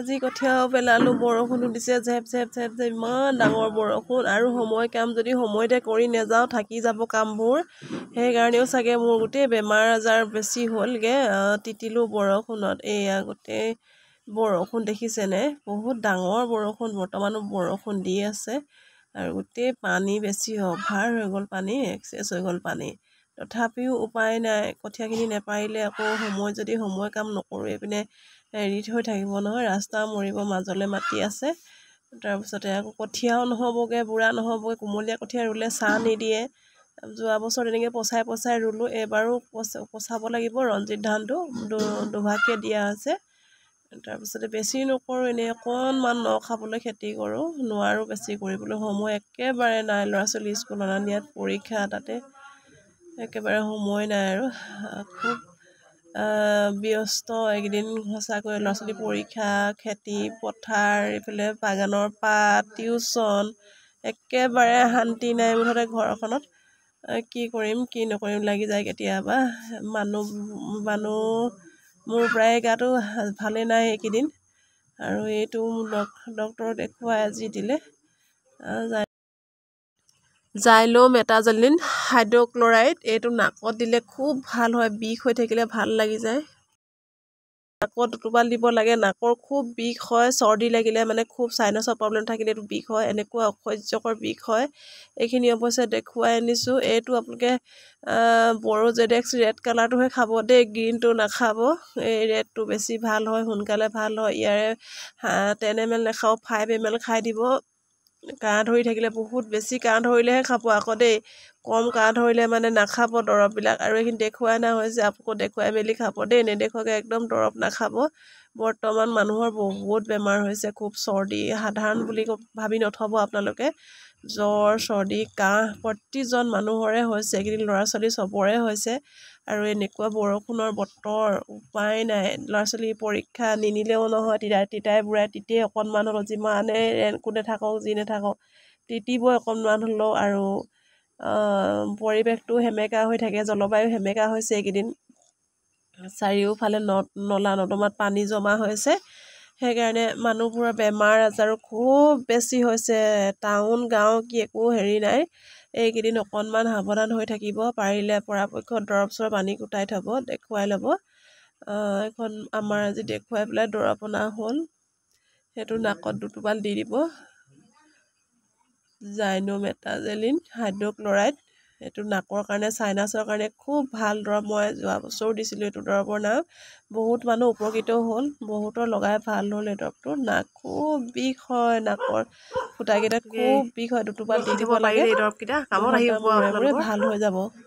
আজি কঠীয়াও পেলালোঁ বৰষুণো দিছে জেপ জেপ জেপ জেপ ইমান ডাঙৰ বৰষুণ আৰু সময় কাম যদি সময়তে কৰি নেযাওঁ থাকি যাব কামবোৰ সেইকাৰণেও চাগে মোৰ গোটেই বেমাৰ আজাৰ বেছি হ'লগৈ তিতিলোঁ বৰষুণত এয়া গোটেই বৰষুণ দেখিছেনে বহুত ডাঙৰ বৰষুণ বৰ্তমানো বৰষুণ দি আছে আৰু গোটেই পানী বেছি অভাৰ হৈ গ'ল পানী এক্সেছ হৈ গ'ল পানী তথাপিও উপায় নাই কঠীয়াখিনি নেপাৰিলে আকৌ সময় যদি সময় কাম নকৰোঁ এইপিনে এৰি থৈ থাকিব নহয় ৰাস্তা মৰিব মাজলৈ মাটি আছে তাৰপিছতে আকৌ কঠীয়াও নহ'বগৈ বুঢ়া নহ'বগৈ কোমলীয়া কঠীয়া ৰুলে ছাঁ নিদিয়ে যোৱা বছৰ তেনেকৈ পচাই পচাই ৰুলোঁ এইবাৰো পচ পচাব লাগিব ৰঞ্জিত ধানটো দুভাগকৈ দিয়া আছে তাৰপিছতে বেছি নকৰোঁ এনেই অকণমান ন খাবলৈ খেতি কৰোঁ নোৱাৰোঁ বেছি কৰিবলৈ সময় একেবাৰে নাই ল'ৰা ছোৱালী স্কুল অনা নিয়াত পৰীক্ষা তাতে একেবাৰে সময় নাই আৰু খুব ব্যস্ত এইকেইদিন সঁচাকৈ ল'ৰা ছোৱালী পৰীক্ষা খেতি পথাৰ এইফালে বাগানৰ পাত টিউশ্যন একেবাৰে শান্তি নাই মুঠতে ঘৰখনত কি কৰিম কি নকৰিম লাগি যায় কেতিয়াবা মানুহ মানুহ মোৰ প্ৰায় গাটো ভালেই নাই এইকেইদিন আৰু এইটো ডক্তৰ দেখুৱাই আজি দিলে যায় জাইলো মেটাজলিন হাইড্ৰক্লৰাইড এইটো নাকত দিলে খুব ভাল হয় বিষ হৈ থাকিলে ভাল লাগি যায় নাকত দুটোপাল দিব লাগে নাকৰ খুব বিষ হয় চৰ্দি লাগিলে মানে খুব চাইনাছৰ প্ৰব্লেম থাকিলে এইটো বিষ হয় এনেকুৱা অসহ্যকৰ বিষ হয় এইখিনি অৱশ্যে দেখুৱাই আনিছোঁ এইটো আপোনালোকে বড়ো জেডেক্স ৰেড কালাৰটোহে খাব দেই গ্ৰীণটো নাখাব এই ৰেডটো বেছি ভাল হয় সোনকালে ভাল হয় ইয়াৰে টেন এম এল নাখাওঁ ফাইভ এম এল খাই দিব কাঁহ ধৰি থাকিলে বহুত বেছি কাঁহ ধৰিলেহে খাব আকৌ দেই কম কাহ ধৰিলে মানে নাখাব দৰৱবিলাক আৰু এইখিনি দেখুৱাই নাই হৈছে আপোনালোকক দেখুৱাই মেলি খাব দেই নেদেখুৱাকৈ একদম দৰৱ নাখাব বৰ্তমান মানুহৰ বহুত বেমাৰ হৈছে খুব চৰ্দি সাধাৰণ বুলি ভাবি নথব আপোনালোকে জ্বৰ চৰ্দি কাহ প্ৰতিজন মানুহৰে হৈছে এইখিনি ল'ৰা ছোৱালী চবৰে হৈছে আৰু এনেকুৱা বৰষুণৰ বতৰ উপায় নাই ল'ৰা ছোৱালী পৰীক্ষা নিনিলেও নহয় তিতাই তিতাই বুঢ়াই তিতিয়ে অকণমান হ'লেও যিমানে কোনে থাকক যি নেথাকক তিতিবই অকণমান হ'লেও আৰু পৰিৱেশটো সেমেকা হৈ থাকে জলবায়ু সেমেকা হৈছে এইকেইদিন চাৰিওফালে ন নলা নৰ্দমাত পানী জমা হৈছে সেইকাৰণে মানুহবোৰৰ বেমাৰ আজাৰো খুব বেছি হৈছে টাউন গাঁও কি একো হেৰি নাই এইকেইদিন অকণমান সাৱধান হৈ থাকিব পাৰিলে পৰাপক্ষত দৰৱ চৰব আনি গোটাই থ'ব দেখুৱাই ল'ব এইখন আমাৰ আজি দেখুৱাই পেলাই দৰৱ অনা হ'ল সেইটো নাকত দুটোপাল দি দিব মেটাজেলিন জাইনমেটাজেলিন হাইড্ৰক্লৰাইড এইটো নাকৰ কাৰণে চাইনাছৰ কাৰণে খুব ভাল দৰৱ মই যোৱা বছৰো দিছিলোঁ এইটো দৰৱৰ নাম বহুত মানুহ উপকৃত হ'ল বহুতৰ লগাই ভাল হ'ল এই দৰৱটো নাক খুব বিষ হয় নাকৰ সূতাকেইটাত খুব বিষ হয় দুটুপাল দি দিব লাগে ভাল হৈ যাব